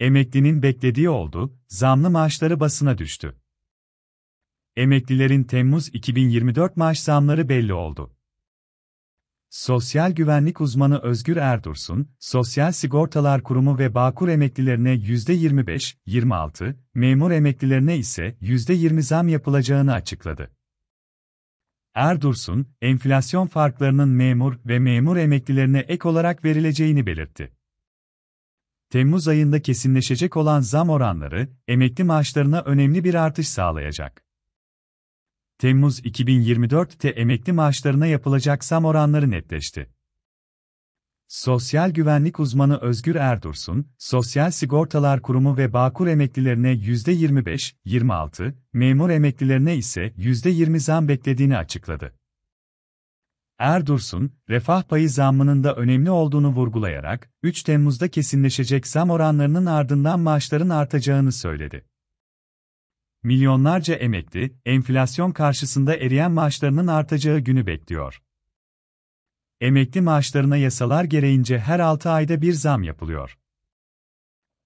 Emeklinin beklediği oldu, zamlı maaşları basına düştü. Emeklilerin Temmuz 2024 maaş zamları belli oldu. Sosyal Güvenlik Uzmanı Özgür Erdursun, Sosyal Sigortalar Kurumu ve Bağkur emeklilerine %25, 26, memur emeklilerine ise %20 zam yapılacağını açıkladı. Erdursun, enflasyon farklarının memur ve memur emeklilerine ek olarak verileceğini belirtti. Temmuz ayında kesinleşecek olan zam oranları, emekli maaşlarına önemli bir artış sağlayacak. Temmuz 2024'te emekli maaşlarına yapılacak zam oranları netleşti. Sosyal güvenlik uzmanı Özgür Erdursun, Sosyal Sigortalar Kurumu ve Bağkur emeklilerine %25, 26, memur emeklilerine ise %20 zam beklediğini açıkladı. Erdursun, refah payı zammının da önemli olduğunu vurgulayarak, 3 Temmuz'da kesinleşecek zam oranlarının ardından maaşların artacağını söyledi. Milyonlarca emekli, enflasyon karşısında eriyen maaşlarının artacağı günü bekliyor. Emekli maaşlarına yasalar gereğince her 6 ayda bir zam yapılıyor.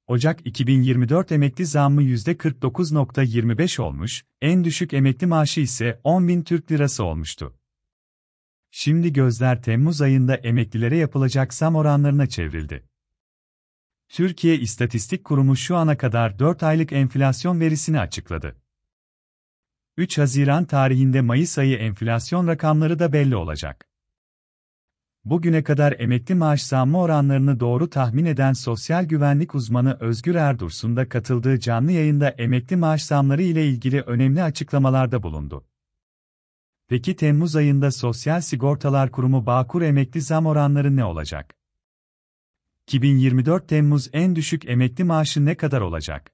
Ocak 2024 emekli zammı %49.25 olmuş, en düşük emekli maaşı ise 10 bin Türk Lirası olmuştu. Şimdi gözler Temmuz ayında emeklilere yapılacak zam oranlarına çevrildi. Türkiye İstatistik Kurumu şu ana kadar 4 aylık enflasyon verisini açıkladı. 3 Haziran tarihinde Mayıs ayı enflasyon rakamları da belli olacak. Bugüne kadar emekli maaş zammı oranlarını doğru tahmin eden sosyal güvenlik uzmanı Özgür Erdursun da katıldığı canlı yayında emekli maaş zamları ile ilgili önemli açıklamalarda bulundu. Peki Temmuz ayında Sosyal Sigortalar Kurumu Bağkur emekli zam oranları ne olacak? 2024 Temmuz en düşük emekli maaşı ne kadar olacak?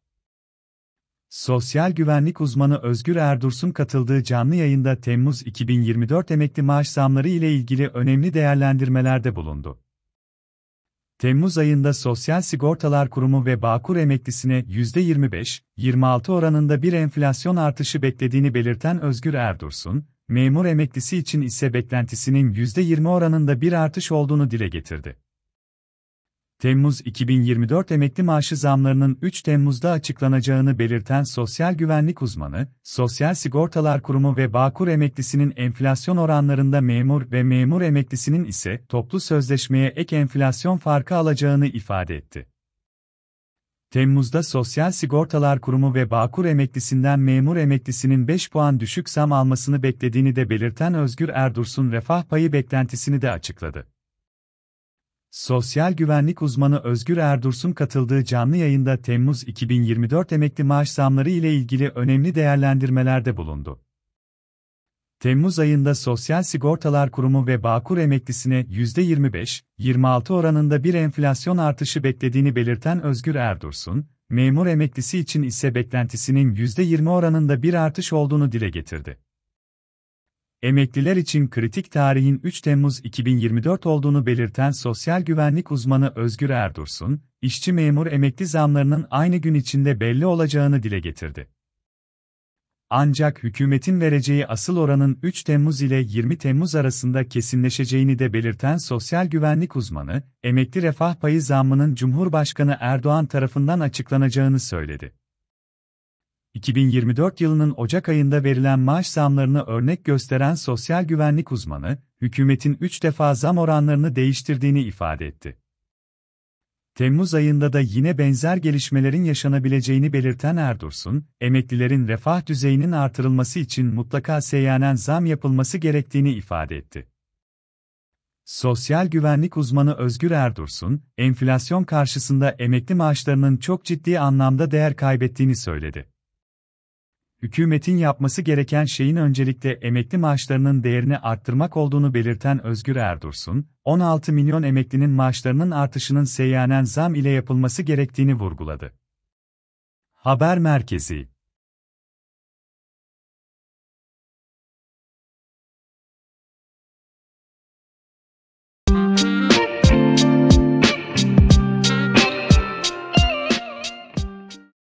Sosyal güvenlik uzmanı Özgür Erdursun katıldığı canlı yayında Temmuz 2024 emekli maaş zamları ile ilgili önemli değerlendirmelerde bulundu. Temmuz ayında Sosyal Sigortalar Kurumu ve Bağkur emeklisine %25-26 oranında bir enflasyon artışı beklediğini belirten Özgür Erdursun, memur emeklisi için ise beklentisinin %20 oranında bir artış olduğunu dile getirdi. Temmuz 2024 emekli maaşı zamlarının 3 Temmuz'da açıklanacağını belirten sosyal güvenlik uzmanı, Sosyal Sigortalar Kurumu ve Bağkur emeklisinin enflasyon oranlarında memur ve memur emeklisinin ise toplu sözleşmeye ek enflasyon farkı alacağını ifade etti. Temmuz'da Sosyal Sigortalar Kurumu ve Bağkur emeklisinden memur emeklisinin 5 puan düşük zam almasını beklediğini de belirten Özgür Erdursun refah payı beklentisini de açıkladı. Sosyal güvenlik uzmanı Özgür Erdursun katıldığı canlı yayında Temmuz 2024 emekli maaş zamları ile ilgili önemli değerlendirmelerde bulundu. Temmuz ayında Sosyal Sigortalar Kurumu ve Bağkur emeklisine %25-26 oranında bir enflasyon artışı beklediğini belirten Özgür Erdursun, memur emeklisi için ise beklentisinin %20 oranında bir artış olduğunu dile getirdi. Emekliler için kritik tarihin 3 Temmuz 2024 olduğunu belirten sosyal güvenlik uzmanı Özgür Erdursun, işçi memur emekli zamlarının aynı gün içinde belli olacağını dile getirdi. Ancak hükümetin vereceği asıl oranın 3 Temmuz ile 20 Temmuz arasında kesinleşeceğini de belirten sosyal güvenlik uzmanı, emekli refah payı zammının Cumhurbaşkanı Erdoğan tarafından açıklanacağını söyledi. 2024 yılının Ocak ayında verilen maaş zamlarını örnek gösteren sosyal güvenlik uzmanı, hükümetin 3 defa zam oranlarını değiştirdiğini ifade etti. Temmuz ayında da yine benzer gelişmelerin yaşanabileceğini belirten Erdursun, emeklilerin refah düzeyinin artırılması için mutlaka seyyanen zam yapılması gerektiğini ifade etti. Sosyal güvenlik uzmanı Özgür Erdursun, enflasyon karşısında emekli maaşlarının çok ciddi anlamda değer kaybettiğini söyledi hükümetin yapması gereken şeyin öncelikle emekli maaşlarının değerini arttırmak olduğunu belirten Özgür Erdursun, 16 milyon emeklinin maaşlarının artışının seyyanen zam ile yapılması gerektiğini vurguladı. Haber Merkezi